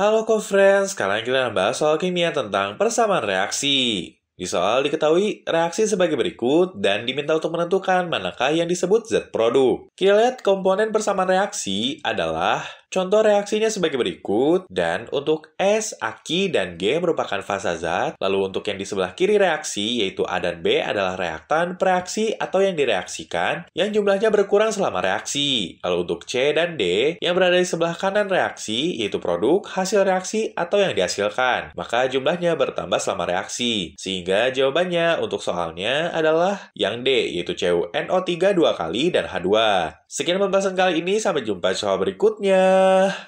Halo co-friends, kali kita akan bahas soal kimia tentang persamaan reaksi. Di soal diketahui reaksi sebagai berikut dan diminta untuk menentukan manakah yang disebut zat produk. Kita lihat komponen persamaan reaksi adalah Contoh reaksinya sebagai berikut, dan untuk S, Aki, dan G merupakan fase zat, lalu untuk yang di sebelah kiri reaksi, yaitu A dan B adalah reaktan, reaksi atau yang direaksikan, yang jumlahnya berkurang selama reaksi. Lalu untuk C dan D, yang berada di sebelah kanan reaksi, yaitu produk, hasil reaksi, atau yang dihasilkan, maka jumlahnya bertambah selama reaksi, sehingga 3 jawabannya untuk soalnya adalah yang D, yaitu CuNO3 dua kali dan H2. Sekian pembahasan kali ini, sampai jumpa di soal berikutnya.